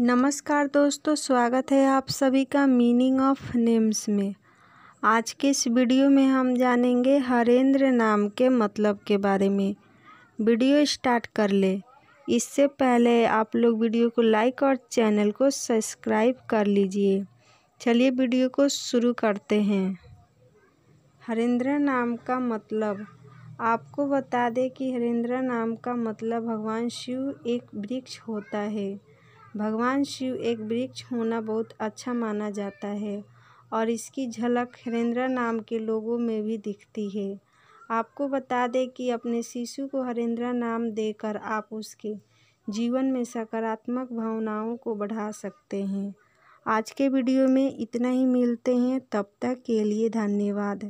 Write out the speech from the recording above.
नमस्कार दोस्तों स्वागत है आप सभी का मीनिंग ऑफ नेम्स में आज के इस वीडियो में हम जानेंगे हरेंद्र नाम के मतलब के बारे में वीडियो स्टार्ट कर ले इससे पहले आप लोग वीडियो को लाइक और चैनल को सब्सक्राइब कर लीजिए चलिए वीडियो को शुरू करते हैं हरेंद्र नाम का मतलब आपको बता दें कि हरेंद्र नाम का मतलब भगवान शिव एक वृक्ष होता है भगवान शिव एक वृक्ष होना बहुत अच्छा माना जाता है और इसकी झलक हरेंद्रा नाम के लोगों में भी दिखती है आपको बता दें कि अपने शिशु को हरेंद्रा नाम देकर आप उसके जीवन में सकारात्मक भावनाओं को बढ़ा सकते हैं आज के वीडियो में इतना ही मिलते हैं तब तक के लिए धन्यवाद